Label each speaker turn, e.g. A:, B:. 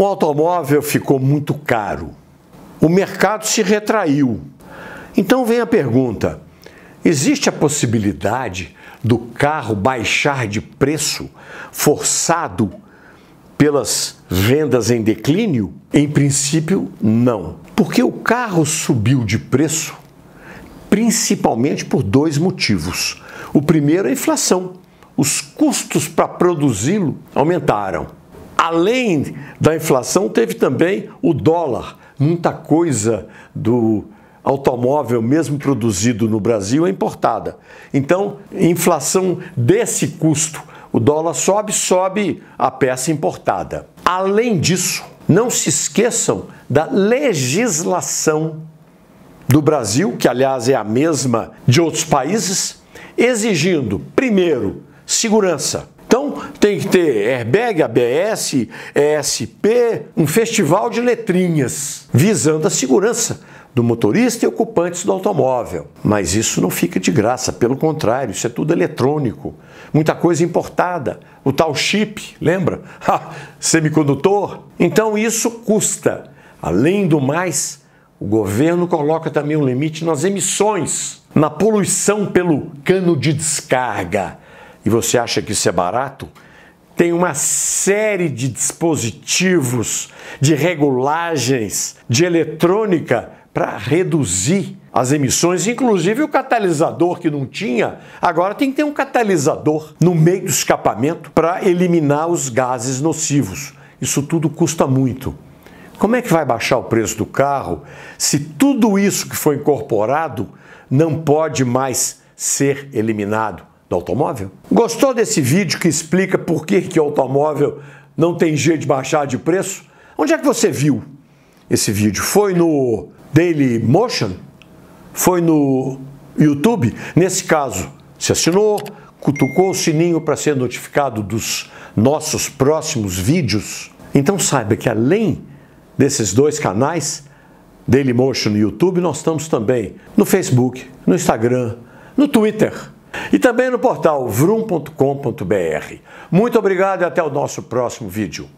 A: O automóvel ficou muito caro. O mercado se retraiu. Então vem a pergunta: existe a possibilidade do carro baixar de preço forçado pelas vendas em declínio? Em princípio, não. Porque o carro subiu de preço principalmente por dois motivos. O primeiro é a inflação. Os custos para produzi-lo aumentaram. Além da inflação, teve também o dólar. Muita coisa do automóvel, mesmo produzido no Brasil, é importada. Então, inflação desse custo, o dólar sobe, sobe a peça importada. Além disso, não se esqueçam da legislação do Brasil, que aliás é a mesma de outros países, exigindo, primeiro, segurança tem que ter airbag, ABS, ESP, um festival de letrinhas, visando a segurança do motorista e ocupantes do automóvel. Mas isso não fica de graça, pelo contrário, isso é tudo eletrônico, muita coisa importada, o tal chip, lembra? Semicondutor. Então isso custa. Além do mais, o governo coloca também um limite nas emissões, na poluição pelo cano de descarga. E você acha que isso é barato? tem uma série de dispositivos, de regulagens, de eletrônica para reduzir as emissões, inclusive o catalisador que não tinha, agora tem que ter um catalisador no meio do escapamento para eliminar os gases nocivos. Isso tudo custa muito. Como é que vai baixar o preço do carro se tudo isso que foi incorporado não pode mais ser eliminado? do automóvel. Gostou desse vídeo que explica por que, que o automóvel não tem jeito de baixar de preço? Onde é que você viu esse vídeo? Foi no Daily Motion? Foi no YouTube? Nesse caso, se assinou, cutucou o sininho para ser notificado dos nossos próximos vídeos? Então saiba que além desses dois canais, Dailymotion e YouTube, nós estamos também no Facebook, no Instagram, no Twitter e também no portal vrum.com.br. Muito obrigado e até o nosso próximo vídeo.